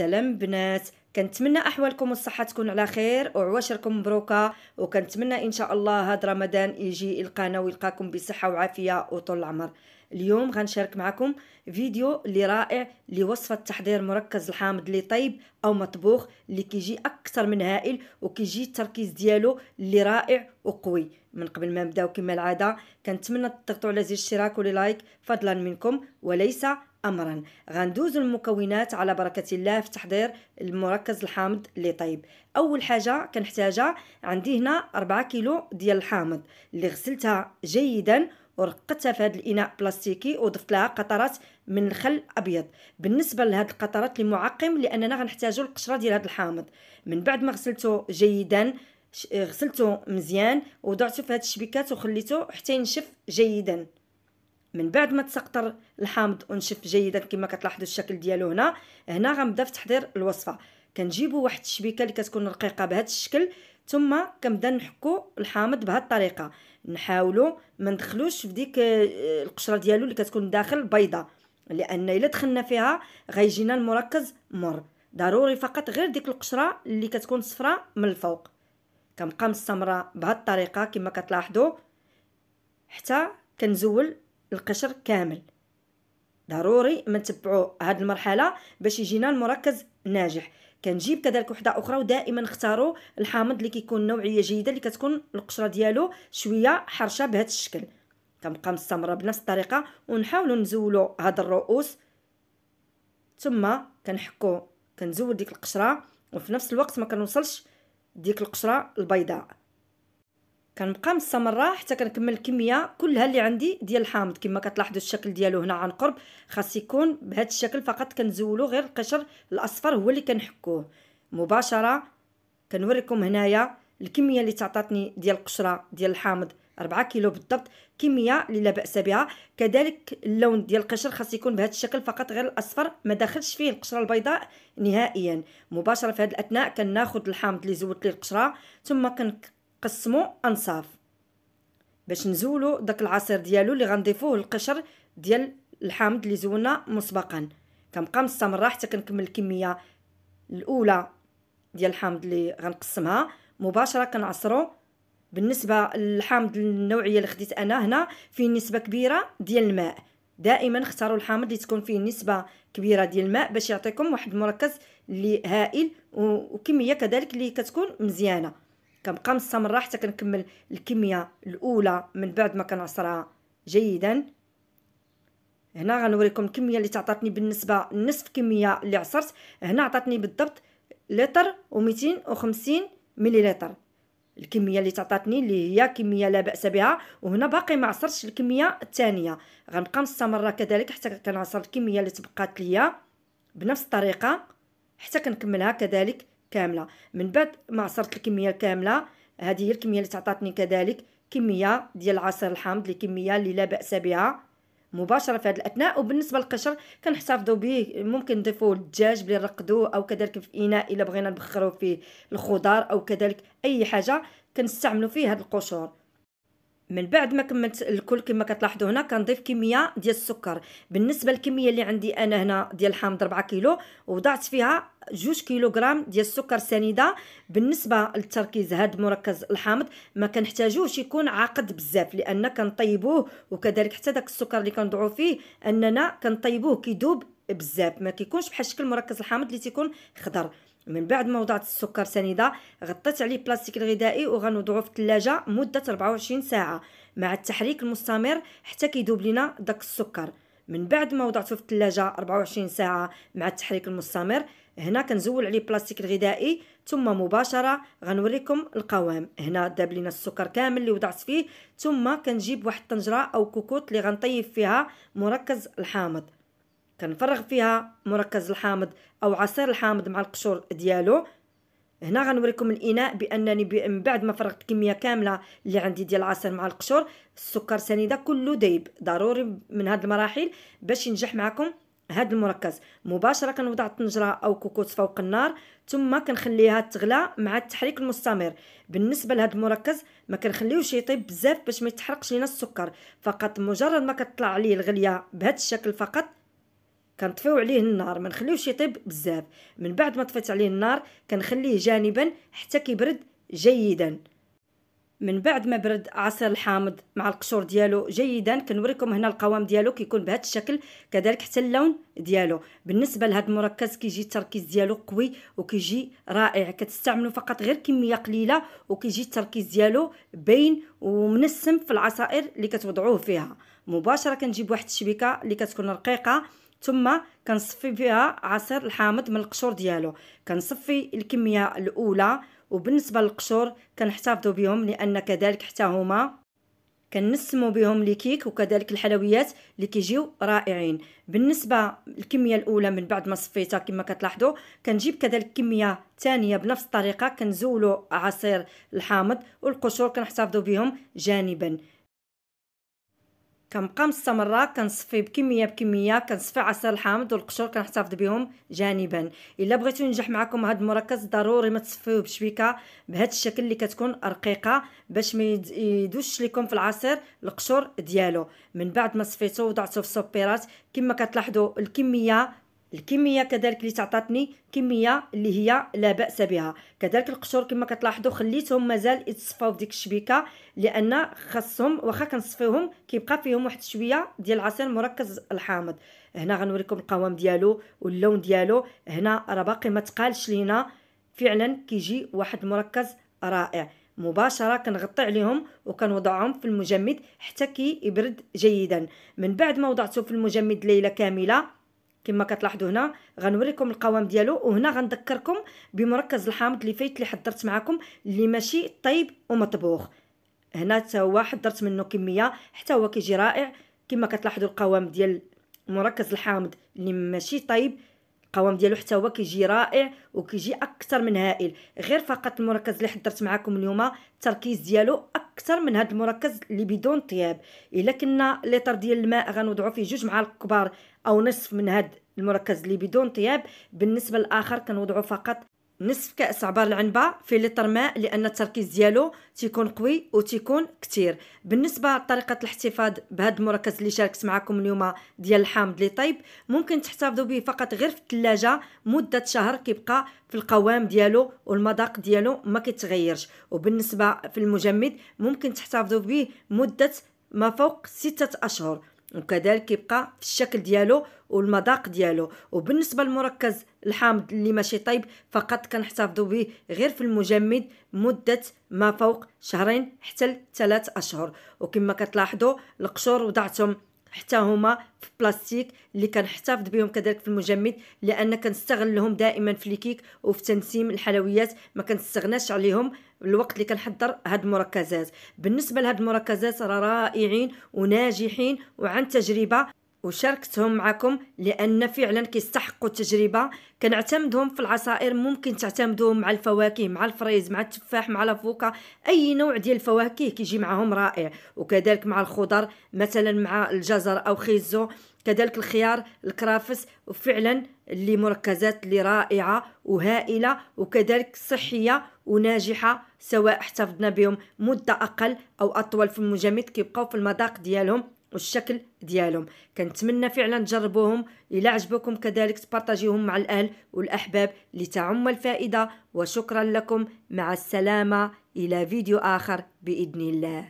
سلام بنات كنتمنى احوالكم والصحه تكون على خير وعواشركم مبروكه وكنتمنى ان شاء الله هذا رمضان يجي يلقانا ويلقاكم بصحه وعافيه وطول العمر اليوم غنشارك معكم فيديو اللي رائع لوصفه تحضير مركز الحامض اللي طيب او مطبوخ اللي كيجي اكثر من هائل وكيجي التركيز ديالو اللي رائع وقوي من قبل ما نبداو كما العاده كنتمنى تضغطوا على زر الاشتراك واللايك فضلا منكم وليس امرا غندوز المكونات على بركه الله في تحضير المركز الحامض اللي طيب اول حاجه كنحتاجها عندي هنا 4 كيلو ديال الحامض اللي غسلتها جيدا ورقدتها في هذا الاناء بلاستيكي وضفت لها قطرات من الخل ابيض بالنسبه لهاد القطرات المعقم لاننا غنحتاجو القشره ديال هاد الحامض من بعد ما غسلته جيدا غسلته مزيان وضعته في هذه الشبكات وخليته حتى ينشف جيدا من بعد ما تسقطر الحامض ونشف جيدا كما كتلاحظوا الشكل ديالو هنا هنا غنبدا في تحضير الوصفه كنجيبوا واحد الشبيكه اللي كتكون رقيقه بهذا الشكل ثم كنبدا نحكو الحامض بهذه الطريقه نحاولوا ما ندخلوش في ديك آه، القشره ديالو اللي كتكون داخل بيضه لان الا دخلنا فيها غيجينا المركز مر ضروري فقط غير ديك القشره اللي كتكون صفراء من الفوق كنبقى مستمره بهذه الطريقه كما كتلاحظوا حتى كنزول القشر كامل ضروري ما نتبعوا هاد المرحله باش يجينا المركز ناجح كنجيب كذلك وحده اخرى ودائما نختاروا الحامض اللي كيكون نوعيه جيده اللي كتكون القشره ديالو شويه حرشه بهذا الشكل كنبقى مستمره بنفس الطريقه ونحاولوا نزولوا هاد الرؤوس ثم كنحكو كنزول ديك القشره وفي نفس الوقت ما كنوصلش ديك القشره البيضاء كنبقى مستمره حتى كنكمل الكميه كلها اللي عندي ديال الحامض كما كتلاحظوا الشكل ديالو هنا عن قرب خاص يكون بهذا الشكل فقط كنزولو غير القشر الاصفر هو اللي كنحكوه مباشره كنوريكم هنايا الكميه اللي تعطاتني ديال القشره ديال الحامض 4 كيلو بالضبط كميه اللي لا باس بها كذلك اللون ديال القشر خاص يكون بهذا الشكل فقط غير الاصفر ما داخلش فيه القشره البيضاء نهائيا مباشره في هذه الاثناء كناخذ الحامض اللي زودت ليه القشره ثم قسمو انصاف باش نزولو داك العصير ديالو اللي غنضيفوه القشر ديال الحامض اللي زولنا مسبقا كنبقى مستمره حتى كنكمل الكميه الاولى ديال الحامض اللي غنقسمها مباشره كنعصرو بالنسبه للحامض النوعيه اللي خديت انا هنا فيه نسبه كبيره ديال الماء دائما اختاروا الحامض اللي تكون فيه نسبه كبيره ديال الماء باش يعطيكم واحد المركز اللي هائل وكميه كذلك اللي كتكون مزيانه كنبقى مستمره حتى كنكمل الكميه الاولى من بعد ما كنعصرها جيدا هنا غنوريكم الكميه اللي تعطاتني بالنسبه نصف كميه اللي عصرت هنا عطاتني بالضبط لتر و250 مليلتر الكميه اللي تعطاتني اللي هي كميه لا باس بها وهنا باقي ما عصرتش الكميه الثانيه غنبقى مستمره كذلك حتى كنعصر الكميه اللي تبقات ليا بنفس الطريقه حتى كنكملها كذلك كامله من بعد ما عصرت الكميه كامله هذه هي الكميه اللي تعطاتني كذلك كميه ديال عصير الحامض اللي كميه اللي لا باس بها مباشره في هذا الاثناء وبالنسبه للقشر كنحتفظوا به ممكن نضيفوا الدجاج بلي نرقدوه او كذلك في اناء الا بغينا نبخروا فيه الخضار او كذلك اي حاجه كنستعملوا فيه هاد القشور من بعد ما كملت الكل كما كتلاحظوا هنا كنضيف كميه ديال السكر بالنسبه للكميه اللي عندي انا هنا ديال الحامض 4 كيلو وضعت فيها جوج كيلوغرام ديال السكر سنيده بالنسبه للتركيز هذا المركز الحامض ما كنحتاجوش يكون عاقد بزاف لان كنطيبوه وكذلك حتى داك السكر اللي كنضعو فيه اننا كنطيبوه كيذوب بزاف ما كيكونش بحال شكل مركز الحامض اللي تيكون خضر من بعد ما وضعت السكر سنيده غطيت عليه بلاستيك الغذائي وغنوضعوه في الثلاجه مده 24 ساعه مع التحريك المستمر حتى كيذوب لينا داك السكر من بعد ما وضعته في الثلاجه 24 ساعه مع التحريك المستمر هنا كنزول عليه البلاستيك الغذائي ثم مباشره غنوريكم القوام هنا داب لينا السكر كامل اللي وضعت فيه ثم كنجيب واحد الطنجره او كوكوط اللي غنطيب فيها مركز الحامض كنفرغ فيها مركز الحامض او عصير الحامض مع القشور ديالو هنا غنوريكم الاناء بانني من بعد ما فرغت كميه كامله اللي عندي ديال العصير مع القشور السكر سنيده كله دايب ضروري من هاد المراحل باش ينجح معكم هاد المركز مباشره كنوضع الطنجره او كوكوت فوق النار ثم كنخليها تغلى مع التحريك المستمر بالنسبه لهاد المركز ما كنخليوش يطيب بزاف باش ما يتحرقش لينا السكر فقط مجرد ما كتطلع عليه الغليه بهاد الشكل فقط كنطفيو عليه النار ما نخليوش يطيب بزاف من بعد ما طفيت عليه النار كنخليه جانبا حتى كيبرد جيدا من بعد ما برد عصير الحامض مع القشور ديالو جيدا كنوريكم هنا القوام ديالو كيكون بهذا الشكل كذلك حتى اللون ديالو بالنسبه لهذا المركز كيجي التركيز ديالو قوي وكيجي رائع كتستعملوا فقط غير كميه قليله وكيجي التركيز ديالو باين ومنسم في العصائر اللي كتوضعوه فيها مباشره كنجيب واحد الشبكه اللي كتكون رقيقه ثم كنصفي فيها عصير الحامض من القشور ديالو كنصفي الكميه الاولى وبالنسبه للقشور كنحتفظوا بهم لان كذلك حتى هما كنسمو بهم لي كيك وكذلك الحلويات اللي كيجيو رائعين بالنسبه للكميه الاولى من بعد ما صفيتها كما كتلاحظوا كنجيب كذلك كميه ثانيه بنفس الطريقه كنزولو عصير الحامض والقشور كنحتفظوا بهم جانبا كنبقى مستمره كنصفي بكميه بكميه كنصفي عسل الحامض والقشور كنحتفظ بهم جانبا الا بغيتو ينجح معكم هذا المركز ضروري ما تصفيوه بشبيكه بهذا الشكل اللي كتكون رقيقه باش ما يدوش لكم في العصير القشور ديالو من بعد ما صفيتو وضعتو في السوبيرات كما كتلاحظوا الكميه الكميه كذلك اللي تعطاتني كميه اللي هي لا باس بها كذلك القشور كما كتلاحظوا خليتهم مازال يتصفاو ديك الشبيكه لان خاصهم واخا كنصفيهم كيبقى فيهم واحد شويه ديال العصير مركز الحامض هنا غنوريكم القوام ديالو واللون ديالو هنا راه باقي ما تقالش لينا فعلا كيجي واحد مركز رائع مباشره كنغطي عليهم وكنوضعهم في المجمد حتى كيبرد جيدا من بعد ما وضعته في المجمد ليله كامله كما كتلاحظوا هنا غنوريكم القوام ديالو وهنا غنذكركم بمركز الحامض اللي فايت اللي حضرت معكم اللي ماشي طيب ومطبوخ هنا حتى هو حضرت منه كميه حتى هو كيجي رائع كما كتلاحظوا القوام ديال مركز الحامض اللي ماشي طيب القوام ديالو حتى هو كيجي رائع وكيجي اكثر من هائل غير فقط المركز اللي حضرت معكم اليوم التركيز ديالو اكثر من هذا المركز اللي بدون طياب الا كنا لتر ديال الماء غنوضعو فيه جوج معالق كبار او نصف من هاد المركز اللي بدون طياب بالنسبه للاخر كنوضعوا فقط نصف كاس عبار العنبه في لتر ماء لان التركيز ديالو تيكون قوي وتيكون كتير بالنسبه لطريقه الاحتفاظ بهذا المركز اللي شاركت معكم اليوم ديال الحامض اللي طيب ممكن تحتفظوا به فقط غير في الثلاجه مده شهر كيبقى في القوام ديالو والمذاق ديالو ما كيتغيرش وبالنسبه في المجمد ممكن تحتفظوا به مده ما فوق ستة أشهر وكذلك يبقى في الشكل ديالو والمذاق ديالو وبالنسبه للمركز الحامض اللي ماشي طيب فقط كنحتفظوا به غير في المجمد مده ما فوق شهرين حتى ثلاث اشهر وكما كتلاحظوا القشور وضعتهم حتى هما في بلاستيك اللي كنحتفظ بهم كذلك في المجمد لان كنستغلهم دائما في الكيك وفي تنسيم الحلويات ما كنستغناش عليهم الوقت اللي كنحضر هاد المركزات بالنسبه لهاد المركزات راه رائعين وناجحين وعن تجربه وشاركتهم معكم لان فعلا كيستحقوا التجربه كنعتمدهم في العصائر ممكن تعتمدوهم مع الفواكه مع الفريز مع التفاح مع لافوكا اي نوع ديال الفواكه كيجي معاهم رائع وكذلك مع الخضر مثلا مع الجزر او خيزو كذلك الخيار الكرافس وفعلا اللي مركزات اللي رائعه وهائله وكذلك صحيه وناجحه سواء احتفظنا بهم مده اقل او اطول في المجمد كيبقاو في المذاق ديالهم والشكل ديالهم كنتمنى فعلا تجربوهم الا عجبكم كذلك تبارطاجيوهم مع الاهل والاحباب لتعم الفائده وشكرا لكم مع السلامه الى فيديو اخر باذن الله